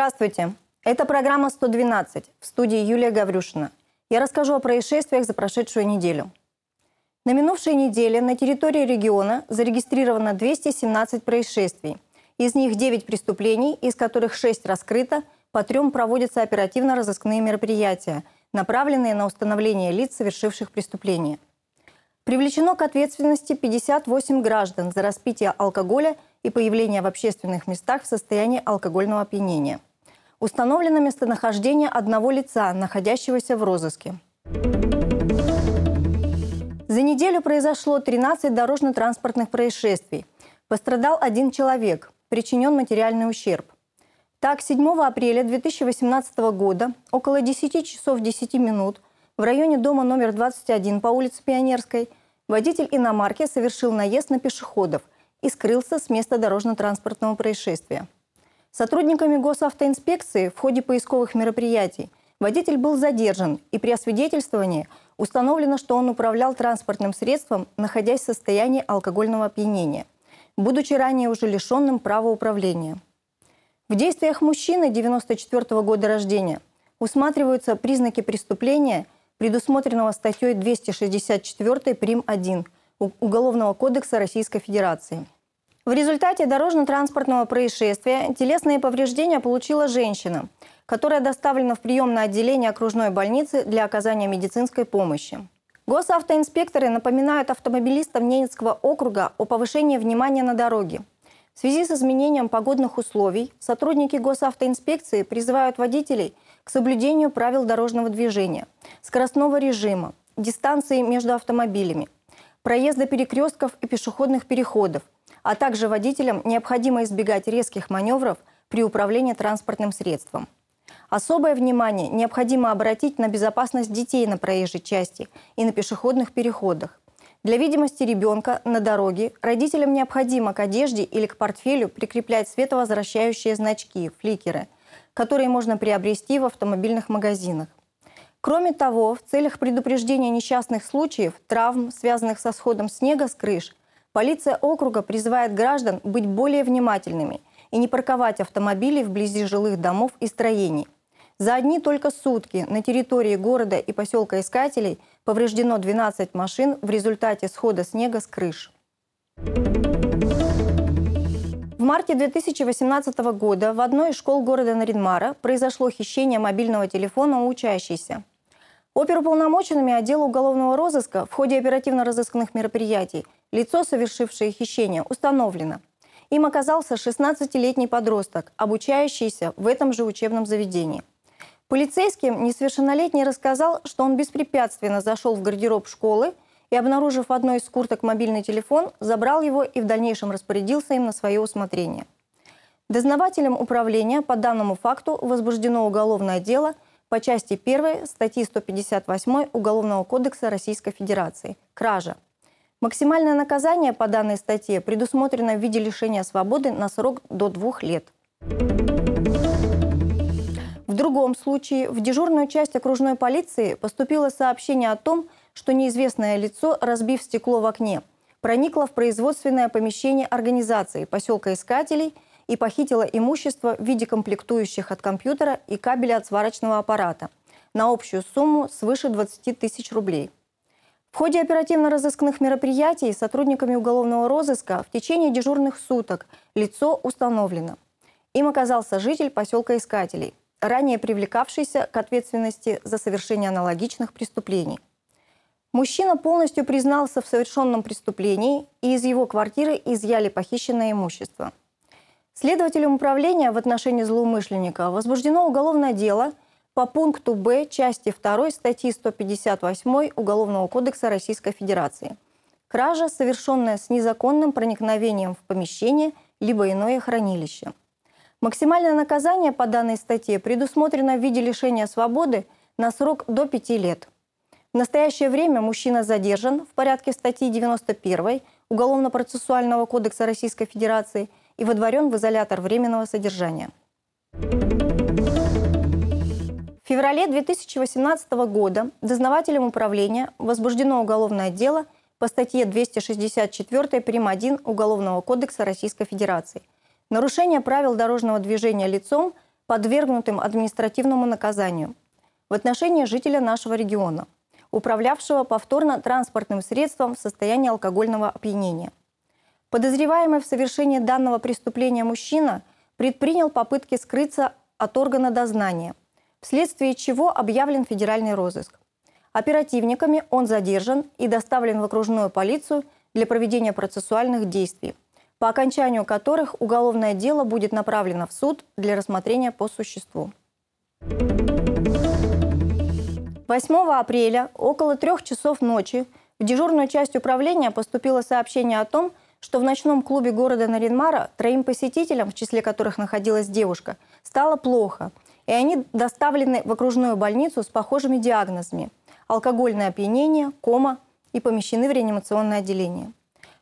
Здравствуйте. Это программа «112» в студии Юлия Гаврюшина. Я расскажу о происшествиях за прошедшую неделю. На минувшей неделе на территории региона зарегистрировано 217 происшествий. Из них 9 преступлений, из которых 6 раскрыто, по трем проводятся оперативно-розыскные мероприятия, направленные на установление лиц, совершивших преступления. Привлечено к ответственности 58 граждан за распитие алкоголя и появление в общественных местах в состоянии алкогольного опьянения – Установлено местонахождение одного лица, находящегося в розыске. За неделю произошло 13 дорожно-транспортных происшествий. Пострадал один человек, причинен материальный ущерб. Так, 7 апреля 2018 года около 10 часов 10 минут в районе дома номер 21 по улице Пионерской водитель иномарки совершил наезд на пешеходов и скрылся с места дорожно-транспортного происшествия. Сотрудниками госавтоинспекции в ходе поисковых мероприятий водитель был задержан, и при освидетельствовании установлено, что он управлял транспортным средством, находясь в состоянии алкогольного опьянения, будучи ранее уже лишенным права управления. В действиях мужчины 94 -го года рождения усматриваются признаки преступления, предусмотренного статьей 264 прим. 1 Уголовного кодекса Российской Федерации – в результате дорожно-транспортного происшествия телесные повреждения получила женщина, которая доставлена в приемное отделение окружной больницы для оказания медицинской помощи. Госавтоинспекторы напоминают автомобилистам Ненецкого округа о повышении внимания на дороге. В связи с изменением погодных условий сотрудники госавтоинспекции призывают водителей к соблюдению правил дорожного движения, скоростного режима, дистанции между автомобилями, проезда перекрестков и пешеходных переходов – а также водителям необходимо избегать резких маневров при управлении транспортным средством. Особое внимание необходимо обратить на безопасность детей на проезжей части и на пешеходных переходах. Для видимости ребенка на дороге родителям необходимо к одежде или к портфелю прикреплять световозвращающие значки, фликеры, которые можно приобрести в автомобильных магазинах. Кроме того, в целях предупреждения несчастных случаев, травм, связанных со сходом снега с крыш Полиция округа призывает граждан быть более внимательными и не парковать автомобили вблизи жилых домов и строений. За одни только сутки на территории города и поселка Искателей повреждено 12 машин в результате схода снега с крыш. В марте 2018 года в одной из школ города Наринмара произошло хищение мобильного телефона у учащейся. Оперуполномоченными отдела уголовного розыска в ходе оперативно-розыскных мероприятий лицо, совершившее хищение, установлено. Им оказался 16-летний подросток, обучающийся в этом же учебном заведении. Полицейским несовершеннолетний рассказал, что он беспрепятственно зашел в гардероб школы и, обнаружив в одной из курток мобильный телефон, забрал его и в дальнейшем распорядился им на свое усмотрение. Дознавателем управления по данному факту возбуждено уголовное дело – по части 1 статьи 158 Уголовного кодекса Российской Федерации – кража. Максимальное наказание по данной статье предусмотрено в виде лишения свободы на срок до двух лет. В другом случае в дежурную часть окружной полиции поступило сообщение о том, что неизвестное лицо, разбив стекло в окне, проникло в производственное помещение организации поселка искателей – и похитила имущество в виде комплектующих от компьютера и кабеля от сварочного аппарата на общую сумму свыше 20 тысяч рублей. В ходе оперативно-розыскных мероприятий сотрудниками уголовного розыска в течение дежурных суток лицо установлено. Им оказался житель поселка Искателей, ранее привлекавшийся к ответственности за совершение аналогичных преступлений. Мужчина полностью признался в совершенном преступлении и из его квартиры изъяли похищенное имущество – Следователем управления в отношении злоумышленника возбуждено уголовное дело по пункту Б части 2 статьи 158 Уголовного кодекса Российской Федерации. Кража, совершенная с незаконным проникновением в помещение либо иное хранилище. Максимальное наказание по данной статье предусмотрено в виде лишения свободы на срок до 5 лет. В настоящее время мужчина задержан в порядке статьи 91 Уголовно-процессуального кодекса Российской Федерации – и водворен в изолятор временного содержания. В феврале 2018 года дознавателем управления возбуждено уголовное дело по статье 264 прим. 1 Уголовного кодекса Российской Федерации «Нарушение правил дорожного движения лицом, подвергнутым административному наказанию» в отношении жителя нашего региона, управлявшего повторно транспортным средством в состоянии алкогольного опьянения. Подозреваемый в совершении данного преступления мужчина предпринял попытки скрыться от органа дознания, вследствие чего объявлен федеральный розыск. Оперативниками он задержан и доставлен в окружную полицию для проведения процессуальных действий, по окончанию которых уголовное дело будет направлено в суд для рассмотрения по существу. 8 апреля около трех часов ночи в дежурную часть управления поступило сообщение о том, что в ночном клубе города Наринмара троим посетителям, в числе которых находилась девушка, стало плохо, и они доставлены в окружную больницу с похожими диагнозами – алкогольное опьянение, кома и помещены в реанимационное отделение.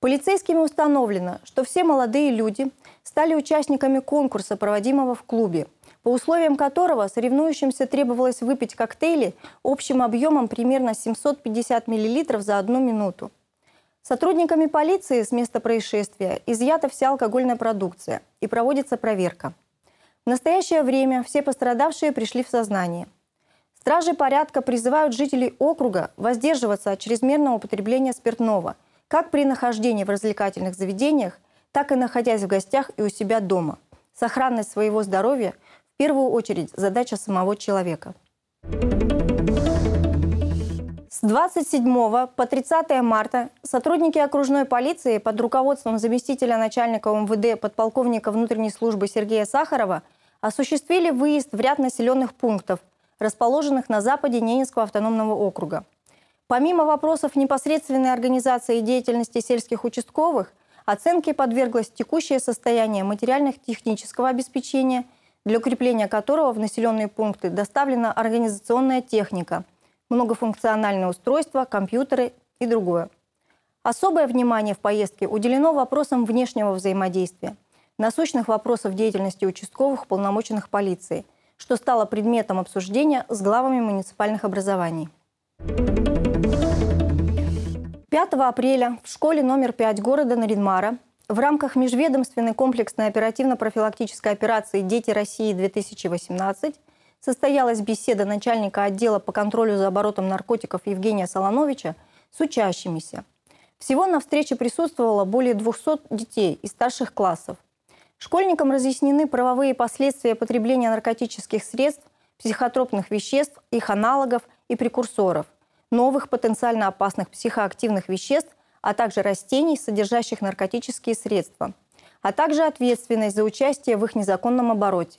Полицейскими установлено, что все молодые люди стали участниками конкурса, проводимого в клубе, по условиям которого соревнующимся требовалось выпить коктейли общим объемом примерно 750 мл за одну минуту. Сотрудниками полиции с места происшествия изъята вся алкогольная продукция и проводится проверка. В настоящее время все пострадавшие пришли в сознание. Стражи порядка призывают жителей округа воздерживаться от чрезмерного употребления спиртного, как при нахождении в развлекательных заведениях, так и находясь в гостях и у себя дома. Сохранность своего здоровья в первую очередь задача самого человека. Thank you с 27 по 30 марта сотрудники окружной полиции под руководством заместителя начальника МВД подполковника внутренней службы Сергея Сахарова осуществили выезд в ряд населенных пунктов, расположенных на западе Ненецкого автономного округа. Помимо вопросов непосредственной организации и деятельности сельских участковых, оценке подверглось текущее состояние материальных технического обеспечения, для укрепления которого в населенные пункты доставлена организационная техника – многофункциональные устройства, компьютеры и другое. Особое внимание в поездке уделено вопросам внешнего взаимодействия, насущных вопросов деятельности участковых полномоченных полиции, что стало предметом обсуждения с главами муниципальных образований. 5 апреля в школе номер 5 города Наринмара в рамках межведомственной комплексной оперативно-профилактической операции «Дети России-2018» состоялась беседа начальника отдела по контролю за оборотом наркотиков Евгения Солоновича с учащимися. Всего на встрече присутствовало более 200 детей из старших классов. Школьникам разъяснены правовые последствия потребления наркотических средств, психотропных веществ, их аналогов и прекурсоров, новых потенциально опасных психоактивных веществ, а также растений, содержащих наркотические средства, а также ответственность за участие в их незаконном обороте.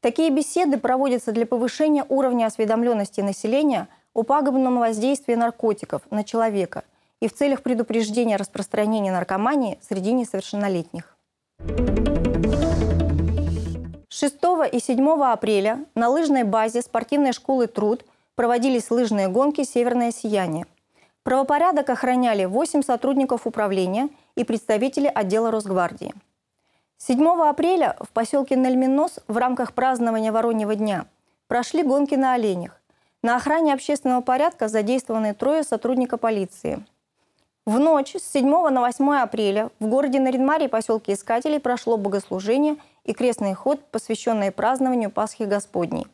Такие беседы проводятся для повышения уровня осведомленности населения о пагубном воздействии наркотиков на человека и в целях предупреждения распространения наркомании среди несовершеннолетних. 6 и 7 апреля на лыжной базе спортивной школы «Труд» проводились лыжные гонки «Северное сияние». Правопорядок охраняли 8 сотрудников управления и представители отдела Росгвардии – 7 апреля в поселке Нельминос в рамках празднования Вороньего дня прошли гонки на оленях. На охране общественного порядка задействованы трое сотрудника полиции. В ночь с 7 на 8 апреля в городе Наринмаре и поселке Искателей прошло богослужение и крестный ход, посвященный празднованию Пасхи Господней.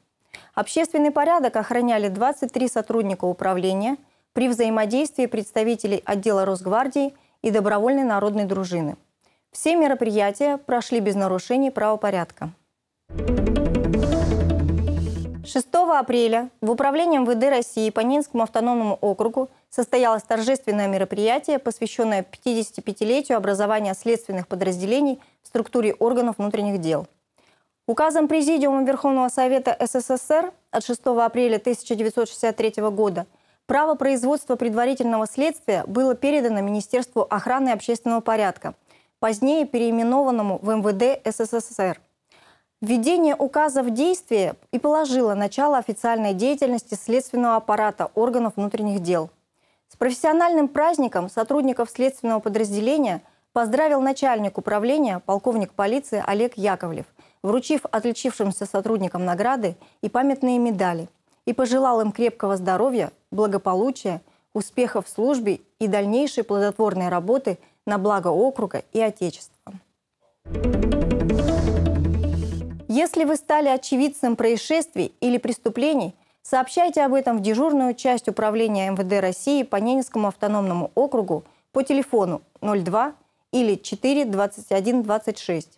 Общественный порядок охраняли 23 сотрудника управления при взаимодействии представителей отдела Росгвардии и добровольной народной дружины. Все мероприятия прошли без нарушений правопорядка. 6 апреля в Управлении МВД России по Нинскому автономному округу состоялось торжественное мероприятие, посвященное 55-летию образования следственных подразделений в структуре органов внутренних дел. Указом Президиума Верховного Совета СССР от 6 апреля 1963 года право производства предварительного следствия было передано Министерству охраны общественного порядка – позднее переименованному в МВД СССР. Введение указа в действие и положило начало официальной деятельности следственного аппарата органов внутренних дел. С профессиональным праздником сотрудников следственного подразделения поздравил начальник управления полковник полиции Олег Яковлев, вручив отличившимся сотрудникам награды и памятные медали, и пожелал им крепкого здоровья, благополучия, успехов в службе и дальнейшей плодотворной работы – на благо округа и Отечества. Если вы стали очевидцем происшествий или преступлений, сообщайте об этом в дежурную часть управления МВД России по Ненецкому автономному округу по телефону 02 или 42126.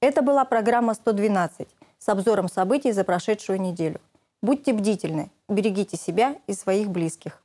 Это была программа «112» с обзором событий за прошедшую неделю. Будьте бдительны, берегите себя и своих близких.